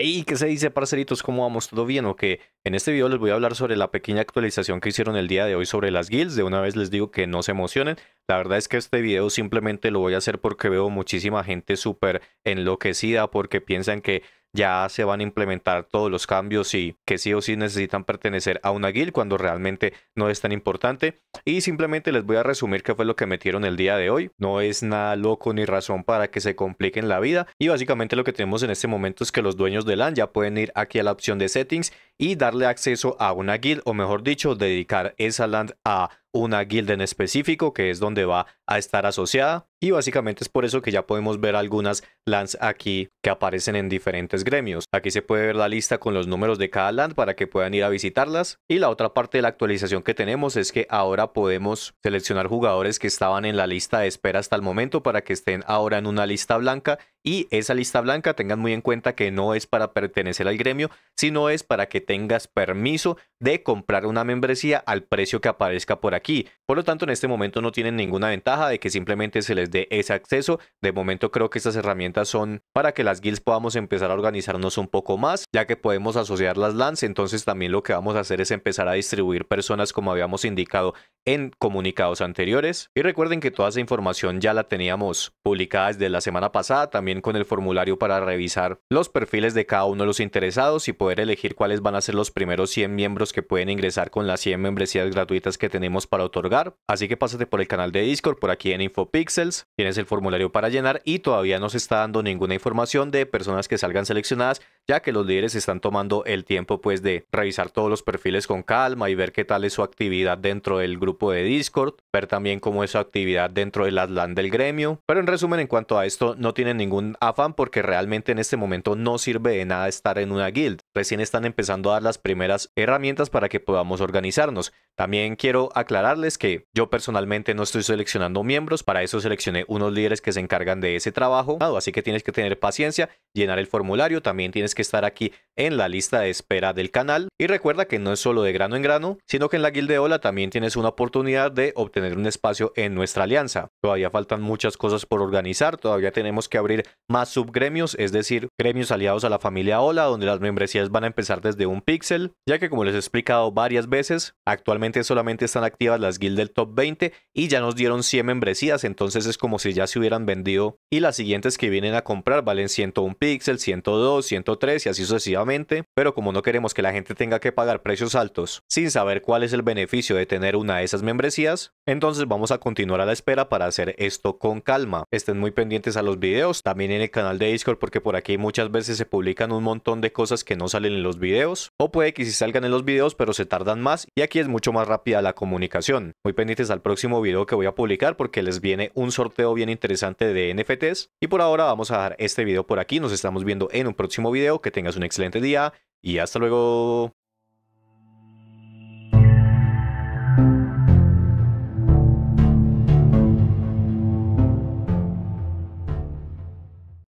Hey, ¿qué se dice, parceritos? ¿Cómo vamos? ¿Todo bien o En este video les voy a hablar sobre la pequeña actualización que hicieron el día de hoy sobre las guilds. De una vez les digo que no se emocionen. La verdad es que este video simplemente lo voy a hacer porque veo muchísima gente súper enloquecida porque piensan que ya se van a implementar todos los cambios y que sí o sí necesitan pertenecer a una guild cuando realmente no es tan importante. Y simplemente les voy a resumir qué fue lo que metieron el día de hoy. No es nada loco ni razón para que se compliquen la vida. Y básicamente lo que tenemos en este momento es que los dueños de land ya pueden ir aquí a la opción de settings y darle acceso a una guild o mejor dicho dedicar esa land a una guild en específico que es donde va a estar asociada y básicamente es por eso que ya podemos ver algunas lands aquí que aparecen en diferentes gremios. Aquí se puede ver la lista con los números de cada land para que puedan ir a visitarlas. Y la otra parte de la actualización que tenemos es que ahora podemos seleccionar jugadores que estaban en la lista de espera hasta el momento para que estén ahora en una lista blanca y esa lista blanca, tengan muy en cuenta que no es para pertenecer al gremio, sino es para que tengas permiso de comprar una membresía al precio que aparezca por aquí. Por lo tanto, en este momento no tienen ninguna ventaja de que simplemente se les dé ese acceso. De momento creo que estas herramientas son para que las guilds podamos empezar a organizarnos un poco más, ya que podemos asociar las LANs. Entonces también lo que vamos a hacer es empezar a distribuir personas como habíamos indicado en comunicados anteriores. Y recuerden que toda esa información ya la teníamos publicada desde la semana pasada. También con el formulario para revisar los perfiles de cada uno de los interesados y poder elegir cuáles van a ser los primeros 100 miembros que pueden ingresar con las 100 membresías gratuitas que tenemos para otorgar. Así que pásate por el canal de Discord, por aquí en InfoPixels, tienes el formulario para llenar y todavía no se está dando ninguna información de personas que salgan seleccionadas ya que los líderes están tomando el tiempo pues de revisar todos los perfiles con calma y ver qué tal es su actividad dentro del grupo de Discord, ver también cómo es su actividad dentro del atlán del gremio, pero en resumen en cuanto a esto no tienen ningún afán porque realmente en este momento no sirve de nada estar en una guild, recién están empezando a dar las primeras herramientas para que podamos organizarnos. También quiero aclararles que yo personalmente no estoy seleccionando miembros, para eso seleccioné unos líderes que se encargan de ese trabajo, así que tienes que tener paciencia, llenar el formulario, también tienes que que estar aquí en la lista de espera del canal. Y recuerda que no es solo de grano en grano, sino que en la Ola también tienes una oportunidad de obtener un espacio en nuestra alianza. Todavía faltan muchas cosas por organizar, todavía tenemos que abrir más subgremios, es decir, gremios aliados a la familia Ola, donde las membresías van a empezar desde un píxel, ya que como les he explicado varias veces, actualmente solamente están activas las guild del top 20 y ya nos dieron 100 membresías, entonces es como si ya se hubieran vendido y las siguientes que vienen a comprar valen 101 píxel, 102, 103, y así sucesivamente, pero como no queremos que la gente tenga que pagar precios altos sin saber cuál es el beneficio de tener una de esas membresías, entonces vamos a continuar a la espera para hacer esto con calma. Estén muy pendientes a los videos, también en el canal de Discord porque por aquí muchas veces se publican un montón de cosas que no salen en los videos, o puede que sí salgan en los videos pero se tardan más y aquí es mucho más rápida la comunicación. Muy pendientes al próximo video que voy a publicar porque les viene un sorteo bien interesante de NFTs y por ahora vamos a dejar este video por aquí, nos estamos viendo en un próximo video que tengas un excelente día y hasta luego.